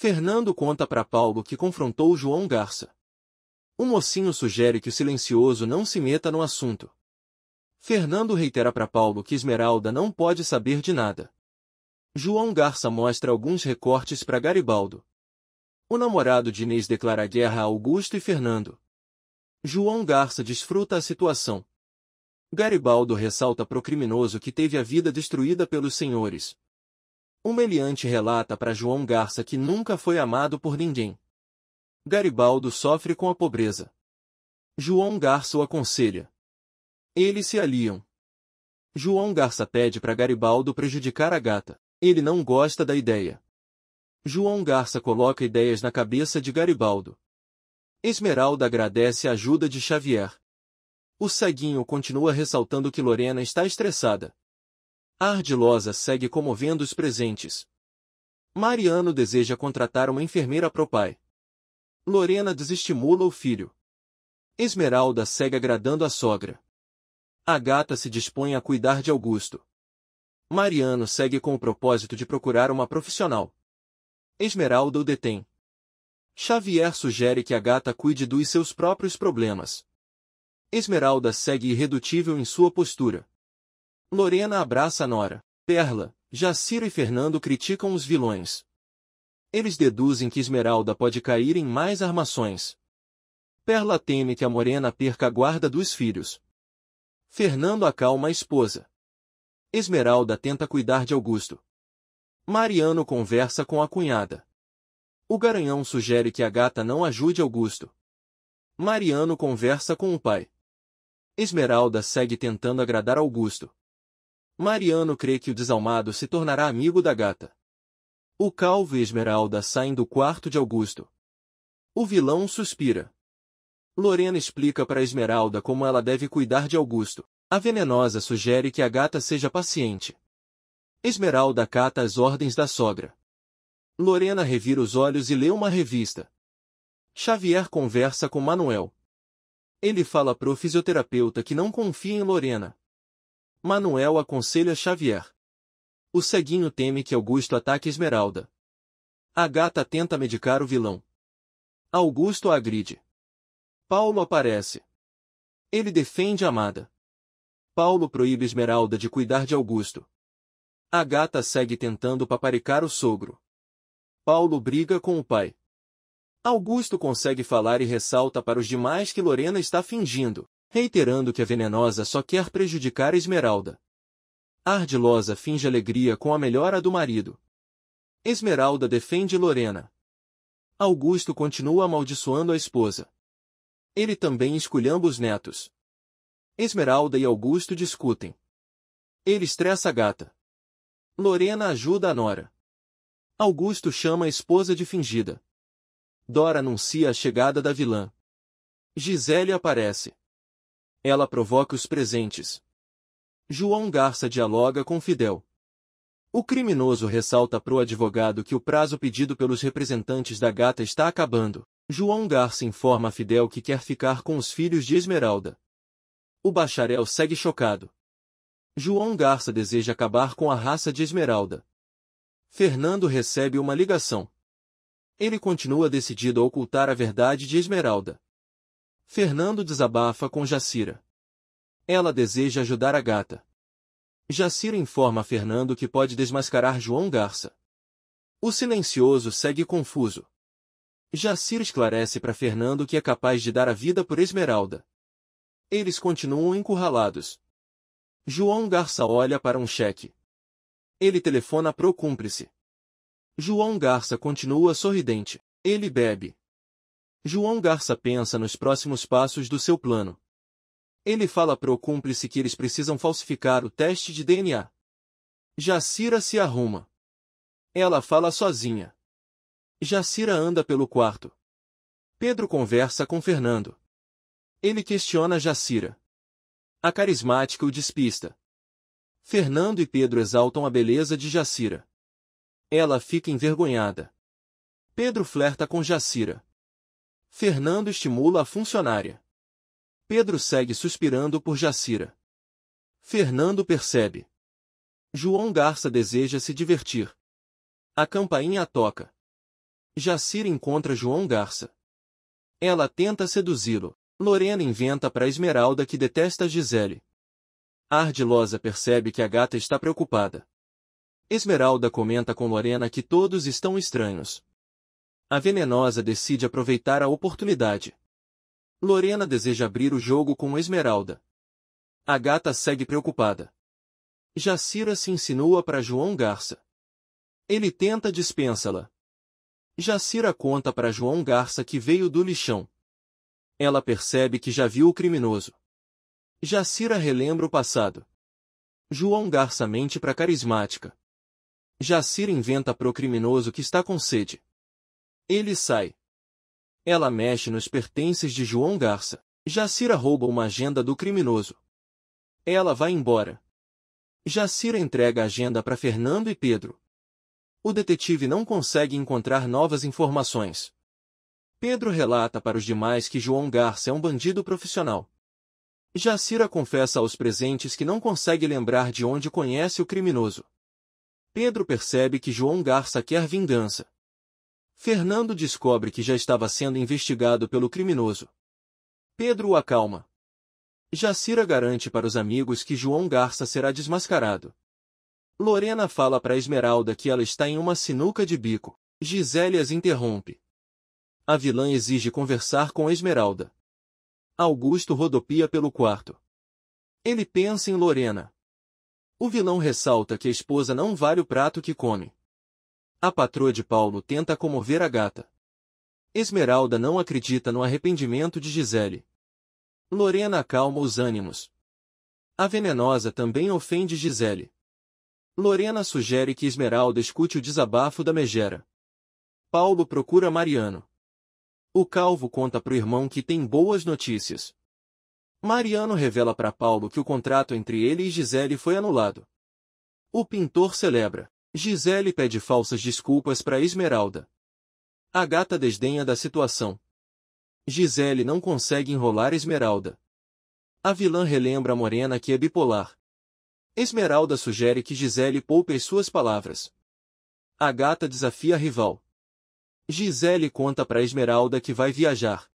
Fernando conta para Paulo que confrontou João Garça. O mocinho sugere que o silencioso não se meta no assunto. Fernando reitera para Paulo que Esmeralda não pode saber de nada. João Garça mostra alguns recortes para Garibaldo. O namorado de Inês declara guerra a Augusto e Fernando. João Garça desfruta a situação. Garibaldo ressalta para o criminoso que teve a vida destruída pelos senhores, um meliante relata para João Garça que nunca foi amado por ninguém. Garibaldo sofre com a pobreza. João Garça o aconselha. Eles se aliam. João Garça pede para Garibaldo prejudicar a gata. Ele não gosta da ideia. João Garça coloca ideias na cabeça de Garibaldo. Esmeralda agradece a ajuda de Xavier. O ceguinho continua ressaltando que Lorena está estressada. A ardilosa segue comovendo os presentes. Mariano deseja contratar uma enfermeira pro pai. Lorena desestimula o filho. Esmeralda segue agradando a sogra. A gata se dispõe a cuidar de Augusto. Mariano segue com o propósito de procurar uma profissional. Esmeralda o detém. Xavier sugere que a gata cuide dos seus próprios problemas. Esmeralda segue irredutível em sua postura. Lorena abraça Nora. Perla, Jacira e Fernando criticam os vilões. Eles deduzem que Esmeralda pode cair em mais armações. Perla teme que a Morena perca a guarda dos filhos. Fernando acalma a esposa. Esmeralda tenta cuidar de Augusto. Mariano conversa com a cunhada. O garanhão sugere que a gata não ajude Augusto. Mariano conversa com o pai. Esmeralda segue tentando agradar Augusto. Mariano crê que o desalmado se tornará amigo da gata. O calvo e Esmeralda saem do quarto de Augusto. O vilão suspira. Lorena explica para Esmeralda como ela deve cuidar de Augusto. A venenosa sugere que a gata seja paciente. Esmeralda cata as ordens da sogra. Lorena revira os olhos e lê uma revista. Xavier conversa com Manuel. Ele fala pro fisioterapeuta que não confia em Lorena. Manuel aconselha Xavier. O ceguinho teme que Augusto ataque Esmeralda. A gata tenta medicar o vilão. Augusto a agride. Paulo aparece. Ele defende Amada. Paulo proíbe Esmeralda de cuidar de Augusto. A gata segue tentando paparicar o sogro. Paulo briga com o pai. Augusto consegue falar e ressalta para os demais que Lorena está fingindo reiterando que a venenosa só quer prejudicar Esmeralda. A ardilosa finge alegria com a melhora do marido. Esmeralda defende Lorena. Augusto continua amaldiçoando a esposa. Ele também esculhamba os netos. Esmeralda e Augusto discutem. Ele estressa a gata. Lorena ajuda a Nora. Augusto chama a esposa de fingida. Dora anuncia a chegada da vilã. Gisele aparece. Ela provoca os presentes. João Garça dialoga com Fidel. O criminoso ressalta pro advogado que o prazo pedido pelos representantes da gata está acabando. João Garça informa Fidel que quer ficar com os filhos de Esmeralda. O bacharel segue chocado. João Garça deseja acabar com a raça de Esmeralda. Fernando recebe uma ligação. Ele continua decidido a ocultar a verdade de Esmeralda. Fernando desabafa com Jacira. Ela deseja ajudar a gata. Jacira informa a Fernando que pode desmascarar João Garça. O silencioso segue confuso. Jacira esclarece para Fernando que é capaz de dar a vida por Esmeralda. Eles continuam encurralados. João Garça olha para um cheque. Ele telefona pro cúmplice. João Garça continua sorridente. Ele bebe. João Garça pensa nos próximos passos do seu plano. Ele fala pro cúmplice que eles precisam falsificar o teste de DNA. Jacira se arruma. Ela fala sozinha. Jacira anda pelo quarto. Pedro conversa com Fernando. Ele questiona Jacira. A carismática o despista. Fernando e Pedro exaltam a beleza de Jacira. Ela fica envergonhada. Pedro flerta com Jacira. Fernando estimula a funcionária. Pedro segue suspirando por Jacira. Fernando percebe. João Garça deseja se divertir. A campainha toca. Jacira encontra João Garça. Ela tenta seduzi-lo. Lorena inventa para Esmeralda que detesta Gisele. A ardilosa percebe que a gata está preocupada. Esmeralda comenta com Lorena que todos estão estranhos a venenosa decide aproveitar a oportunidade. Lorena deseja abrir o jogo com Esmeralda. A gata segue preocupada. Jacira se insinua para João Garça. Ele tenta dispensá-la. Jacira conta para João Garça que veio do lixão. Ela percebe que já viu o criminoso. Jacira relembra o passado. João Garça mente para carismática. Jacira inventa pro criminoso que está com sede. Ele sai. Ela mexe nos pertences de João Garça. Jacira rouba uma agenda do criminoso. Ela vai embora. Jacira entrega a agenda para Fernando e Pedro. O detetive não consegue encontrar novas informações. Pedro relata para os demais que João Garça é um bandido profissional. Jacira confessa aos presentes que não consegue lembrar de onde conhece o criminoso. Pedro percebe que João Garça quer vingança. Fernando descobre que já estava sendo investigado pelo criminoso. Pedro o acalma. Jacira garante para os amigos que João Garça será desmascarado. Lorena fala para Esmeralda que ela está em uma sinuca de bico. Gisele as interrompe. A vilã exige conversar com Esmeralda. Augusto rodopia pelo quarto. Ele pensa em Lorena. O vilão ressalta que a esposa não vale o prato que come. A patroa de Paulo tenta comover a gata. Esmeralda não acredita no arrependimento de Gisele. Lorena acalma os ânimos. A venenosa também ofende Gisele. Lorena sugere que Esmeralda escute o desabafo da megera. Paulo procura Mariano. O calvo conta pro irmão que tem boas notícias. Mariano revela para Paulo que o contrato entre ele e Gisele foi anulado. O pintor celebra. Gisele pede falsas desculpas para Esmeralda. A gata desdenha da situação. Gisele não consegue enrolar Esmeralda. A vilã relembra a Morena que é bipolar. Esmeralda sugere que Gisele poupe as suas palavras. A gata desafia a rival. Gisele conta para Esmeralda que vai viajar.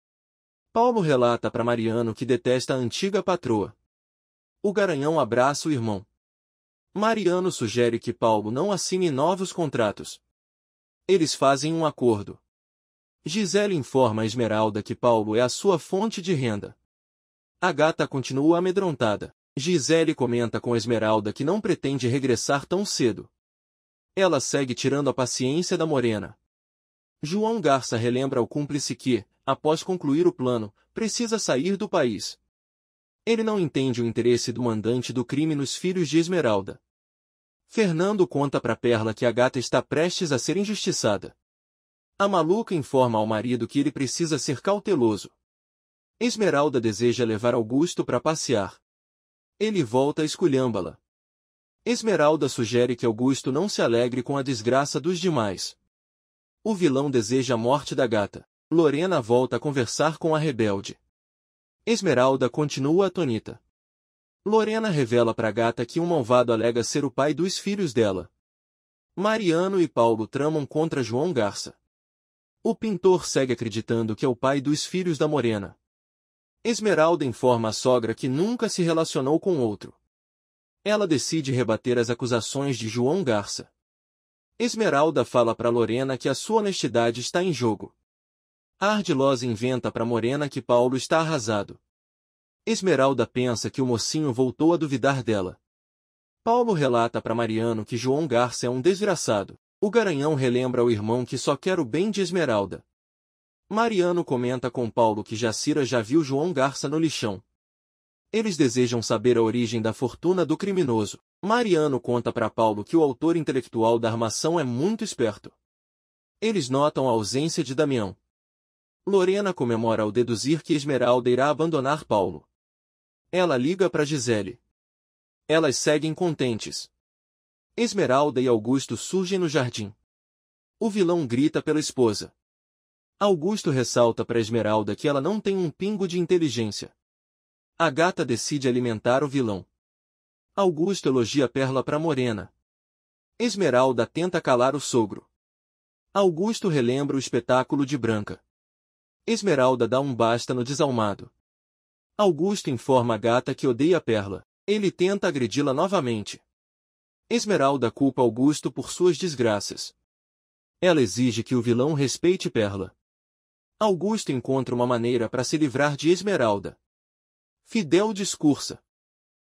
Paulo relata para Mariano que detesta a antiga patroa. O garanhão abraça o irmão. Mariano sugere que Paulo não assine novos contratos. Eles fazem um acordo. Gisele informa a Esmeralda que Paulo é a sua fonte de renda. A gata continua amedrontada. Gisele comenta com Esmeralda que não pretende regressar tão cedo. Ela segue tirando a paciência da morena. João Garça relembra ao cúmplice que, após concluir o plano, precisa sair do país. Ele não entende o interesse do mandante do crime nos filhos de Esmeralda. Fernando conta para Perla que a gata está prestes a ser injustiçada. A maluca informa ao marido que ele precisa ser cauteloso. Esmeralda deseja levar Augusto para passear. Ele volta a esculhambá-la. Esmeralda sugere que Augusto não se alegre com a desgraça dos demais. O vilão deseja a morte da gata. Lorena volta a conversar com a rebelde. Esmeralda continua atonita. Lorena revela para gata que um malvado alega ser o pai dos filhos dela. Mariano e Paulo tramam contra João Garça. O pintor segue acreditando que é o pai dos filhos da Morena. Esmeralda informa a sogra que nunca se relacionou com outro. Ela decide rebater as acusações de João Garça. Esmeralda fala para Lorena que a sua honestidade está em jogo. Ardilosa inventa para Morena que Paulo está arrasado. Esmeralda pensa que o mocinho voltou a duvidar dela. Paulo relata para Mariano que João Garça é um desgraçado. O garanhão relembra ao irmão que só quer o bem de Esmeralda. Mariano comenta com Paulo que Jacira já viu João Garça no lixão. Eles desejam saber a origem da fortuna do criminoso. Mariano conta para Paulo que o autor intelectual da armação é muito esperto. Eles notam a ausência de Damião. Lorena comemora ao deduzir que Esmeralda irá abandonar Paulo. Ela liga para Gisele. Elas seguem contentes. Esmeralda e Augusto surgem no jardim. O vilão grita pela esposa. Augusto ressalta para Esmeralda que ela não tem um pingo de inteligência. A gata decide alimentar o vilão. Augusto elogia Perla para Morena. Esmeralda tenta calar o sogro. Augusto relembra o espetáculo de Branca. Esmeralda dá um basta no desalmado. Augusto informa a gata que odeia a Perla. Ele tenta agredi-la novamente. Esmeralda culpa Augusto por suas desgraças. Ela exige que o vilão respeite Perla. Augusto encontra uma maneira para se livrar de Esmeralda. Fidel discursa.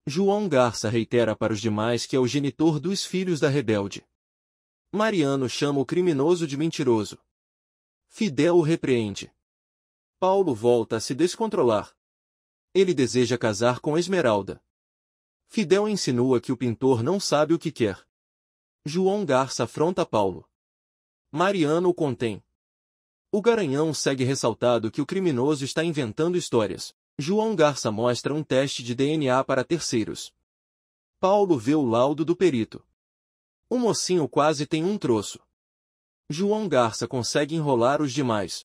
João Garça reitera para os demais que é o genitor dos filhos da rebelde. Mariano chama o criminoso de mentiroso. Fidel o repreende. Paulo volta a se descontrolar. Ele deseja casar com Esmeralda. Fidel insinua que o pintor não sabe o que quer. João Garça afronta Paulo. Mariano o contém. O Garanhão segue ressaltado que o criminoso está inventando histórias. João Garça mostra um teste de DNA para terceiros. Paulo vê o laudo do perito. O mocinho quase tem um troço. João Garça consegue enrolar os demais.